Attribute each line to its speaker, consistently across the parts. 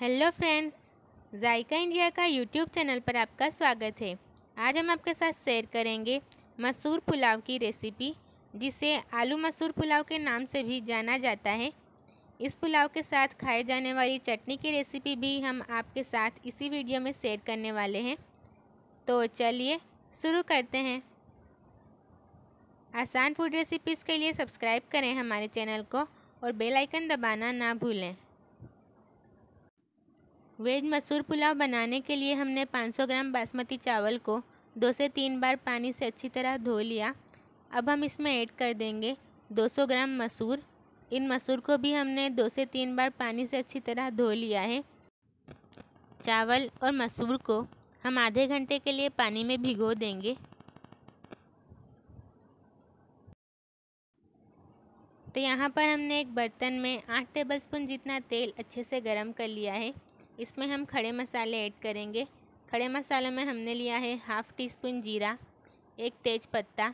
Speaker 1: hello friends Zayka India का YouTube channel पर आपका स्वागत है आज हम आपके साथ शेयर करेंगे मसूर पुलाव की रेसिपी जिसे आलू मसूर पुलाव के नाम से भी जाना जाता है इस पुलाव के साथ खाए जाने वाली चटनी की रेसिपी भी हम आपके साथ इसी वीडियो में शेयर करने वाले हैं तो चलिए शुरू करते हैं आसान फूड रेसिपीज़ के लिए सब्सक्राइब करें हमारे चैनल को और बेल आइकन दबाना ना भूलें वेज मसूर पुलाव बनाने के लिए हमने 500 ग्राम बासमती चावल को दो से तीन बार पानी से अच्छी तरह धो लिया अब हम इसमें ऐड कर देंगे 200 ग्राम मसूर इन मसूर को भी हमने दो से तीन बार पानी से अच्छी तरह धो लिया है चावल और मसूर को हम आधे घंटे के लिए पानी में भिगो देंगे तो यहाँ पर हमने एक बर्तन में आठ टेबलस्पून जितना तेल अच्छे से गरम कर लिया है इसमें हम खड़े मसाले ऐड करेंगे खड़े मसाले में हमने लिया है हाफ़ टी स्पून जीरा एक तेज पत्ता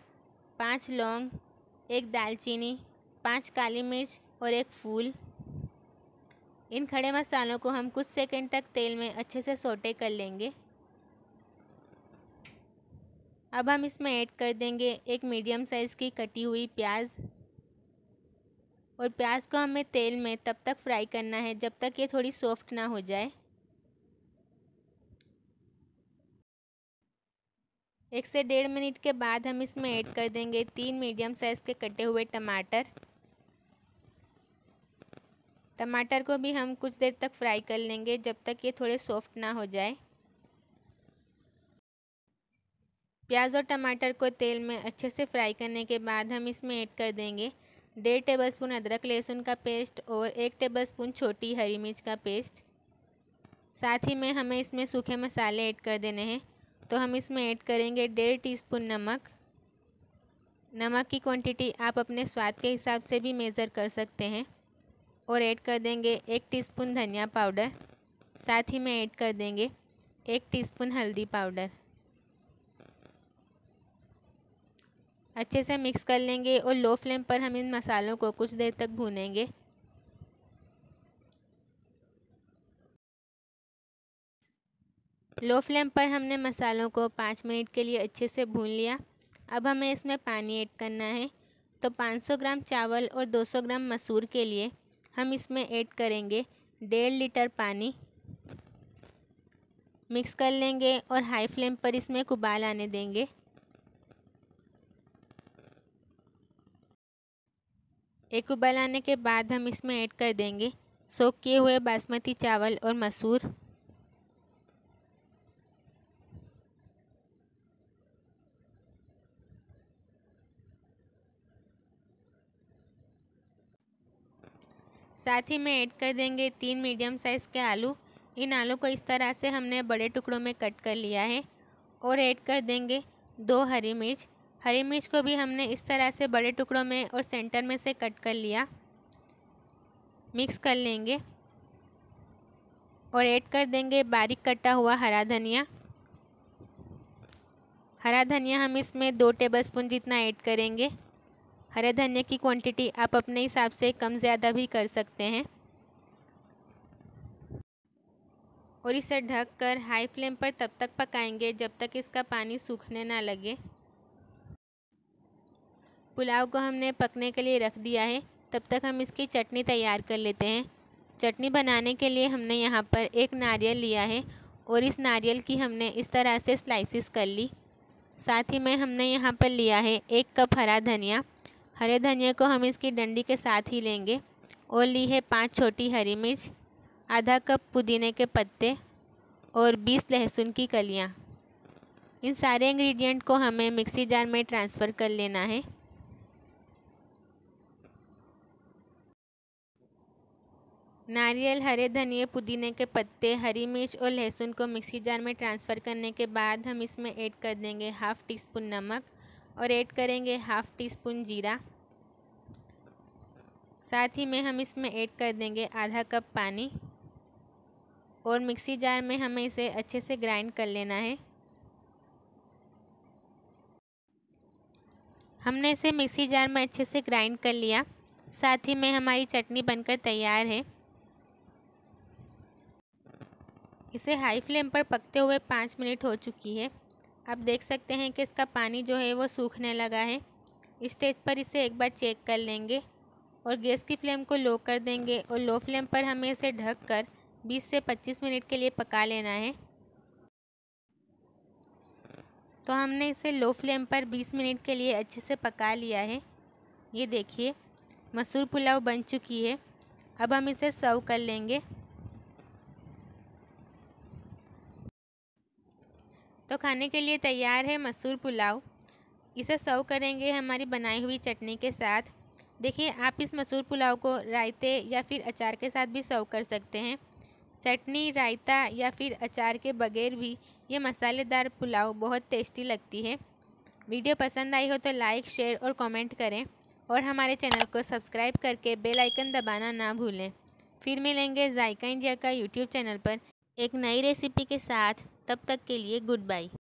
Speaker 1: पाँच लौंग एक दालचीनी पाँच काली मिर्च और एक फूल इन खड़े मसालों को हम कुछ सेकंड तक तेल में अच्छे से सोटे कर लेंगे अब हम इसमें ऐड कर देंगे एक मीडियम साइज़ की कटी हुई प्याज़ और प्याज को हमें तेल में तब तक फ्राई करना है जब तक ये थोड़ी सॉफ्ट ना हो जाए एक से डेढ़ मिनट के बाद हम इसमें ऐड कर देंगे तीन मीडियम साइज़ के कटे हुए टमाटर टमाटर को भी हम कुछ देर तक फ्राई कर लेंगे जब तक ये थोड़े सॉफ्ट ना हो जाए प्याज और टमाटर को तेल में अच्छे से फ्राई करने के बाद हम इसमें ऐड कर देंगे डेढ़ टेबलस्पून अदरक लहसुन का पेस्ट और एक टेबलस्पून छोटी हरी मिर्च का पेस्ट साथ ही में हमें इसमें सूखे मसाले ऐड कर देने हैं तो हम इसमें ऐड करेंगे डेढ़ टीस्पून नमक नमक की क्वांटिटी आप अपने स्वाद के हिसाब से भी मेज़र कर सकते हैं और ऐड कर देंगे एक टीस्पून धनिया पाउडर साथ ही में ऐड कर देंगे एक टीस्पून हल्दी पाउडर अच्छे से मिक्स कर लेंगे और लो फ्लेम पर हम इन मसालों को कुछ देर तक भूनेंगे लो फ्लेम पर हमने मसालों को पाँच मिनट के लिए अच्छे से भून लिया अब हमें इसमें पानी ऐड करना है तो 500 ग्राम चावल और 200 ग्राम मसूर के लिए हम इसमें ऐड करेंगे डेढ़ लीटर पानी मिक्स कर लेंगे और हाई फ्लेम पर इसमें उबाल आने देंगे एक उबाल आने के बाद हम इसमें ऐड कर देंगे सोख किए हुए बासमती चावल और मसूर साथ ही में ऐड कर देंगे तीन मीडियम साइज़ के आलू इन आलू को इस तरह से हमने बड़े टुकड़ों में कट कर लिया है और ऐड कर देंगे दो हरी मिर्च हरी मिर्च को भी हमने इस तरह से बड़े टुकड़ों में और सेंटर में से कट कर लिया मिक्स कर लेंगे और ऐड कर देंगे बारीक कटा हुआ हरा धनिया हरा धनिया हम इसमें दो टेबल स्पून जितना ऐड करेंगे हरे धनिया की क्वांटिटी आप अपने हिसाब से कम ज़्यादा भी कर सकते हैं और इसे ढककर हाई फ्लेम पर तब तक पकाएंगे जब तक इसका पानी सूखने ना लगे पुलाव को हमने पकने के लिए रख दिया है तब तक हम इसकी चटनी तैयार कर लेते हैं चटनी बनाने के लिए हमने यहाँ पर एक नारियल लिया है और इस नारियल की हमने इस तरह से स्लाइसिस कर ली साथ ही में हमने यहाँ पर लिया है एक कप हरा धनिया हरे धनिया को हम इसकी डंडी के साथ ही लेंगे और ली है पाँच छोटी हरी मिर्च आधा कप पुदीने के पत्ते और बीस लहसुन की कलियाँ इन सारे इंग्रेडिएंट को हमें मिक्सी जार में ट्रांसफ़र कर लेना है नारियल हरे धनिए पुदीने के पत्ते हरी मिर्च और लहसुन को मिक्सी जार में ट्रांसफ़र करने के बाद हम इसमें ऐड कर देंगे हाफ़ टी स्पून नमक और ऐड करेंगे हाफ़ टी स्पून जीरा साथ ही में हम इसमें ऐड कर देंगे आधा कप पानी और मिक्सी जार में हमें इसे अच्छे से ग्राइंड कर लेना है हमने इसे मिक्सी जार में अच्छे से ग्राइंड कर लिया साथ ही में हमारी चटनी बनकर तैयार है इसे हाई फ्लेम पर पकते हुए पाँच मिनट हो चुकी है आप देख सकते हैं कि इसका पानी जो है वो सूखने लगा है स्टेज पर इसे एक बार चेक कर लेंगे और गैस की फ्लेम को लो कर देंगे और लो फ्लेम पर हमें इसे ढक कर बीस से पच्चीस मिनट के लिए पका लेना है तो हमने इसे लो फ्लेम पर बीस मिनट के लिए अच्छे से पका लिया है ये देखिए मसूर पुलाव बन चुकी है अब हम इसे सर्व कर लेंगे तो खाने के लिए तैयार है मसूर पुलाव इसे सर्व करेंगे हमारी बनाई हुई चटनी के साथ देखिए आप इस मसूर पुलाव को रायते या फिर अचार के साथ भी सर्व कर सकते हैं चटनी रायता या फिर अचार के बगैर भी ये मसालेदार पुलाव बहुत टेस्टी लगती है वीडियो पसंद आई हो तो लाइक शेयर और कमेंट करें और हमारे चैनल को सब्सक्राइब करके बेल आइकन दबाना ना भूलें फिर मिलेंगे जायका इंडिया का यूट्यूब चैनल पर एक नई रेसिपी के साथ तब तक के लिए गुड बाय